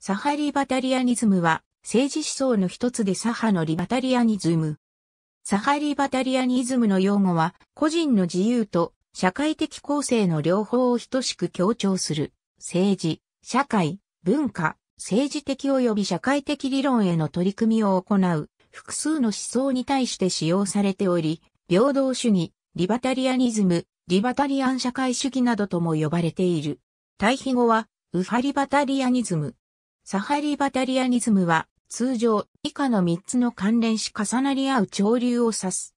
サハリバタリアニズムは、政治思想の一つで左派のリバタリアニズム。サハリバタリアニズムの用語は、個人の自由と社会的構成の両方を等しく強調する、政治、社会、文化、政治的及び社会的理論への取り組みを行う、複数の思想に対して使用されており、平等主義、リバタリアニズム、リバタリアン社会主義などとも呼ばれている。対比語は、ウファリバタリアニズム、サハリバタリアニズムは、通常、以下の3つの関連し重なり合う潮流を指す。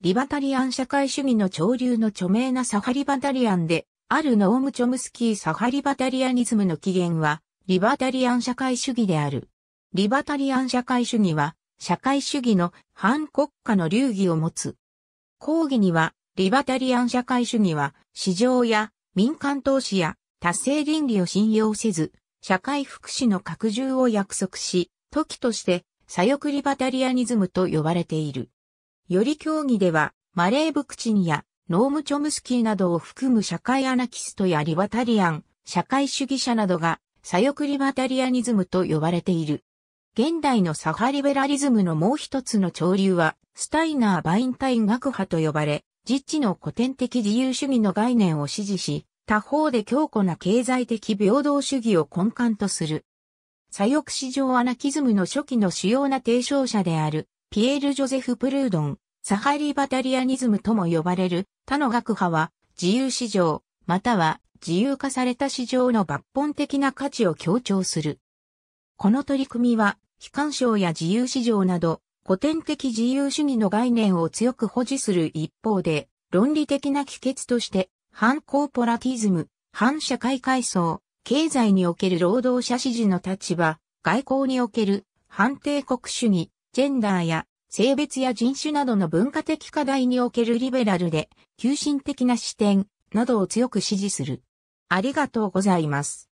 リバタリアン社会主義の潮流の著名なサハリバタリアンで、あるノーム・チョムスキー・サハリバタリアニズムの起源は、リバタリアン社会主義である。リバタリアン社会主義は、社会主義の反国家の流儀を持つ。抗議には、リバタリアン社会主義は、市場や民間投資や達成倫理を信用せず、社会福祉の拡充を約束し、時として左翼リバタリアニズムと呼ばれている。より競技では、マレー・ブクチンやノーム・チョムスキーなどを含む社会アナキストやリバタリアン、社会主義者などが左翼リバタリアニズムと呼ばれている。現代のサハリベラリズムのもう一つの潮流は、スタイナー・バインタイン学派と呼ばれ、実地の古典的自由主義の概念を支持し、他方で強固な経済的平等主義を根幹とする。左翼市場アナキズムの初期の主要な提唱者である、ピエール・ジョゼフ・プルードン、サハリバタリアニズムとも呼ばれる他の学派は、自由市場、または自由化された市場の抜本的な価値を強調する。この取り組みは、非干渉や自由市場など、古典的自由主義の概念を強く保持する一方で、論理的な帰結として反コーポラティズム、反社会階層、経済における労働者支持の立場、外交における反帝国主義、ジェンダーや性別や人種などの文化的課題におけるリベラルで、急進的な視点などを強く支持する。ありがとうございます。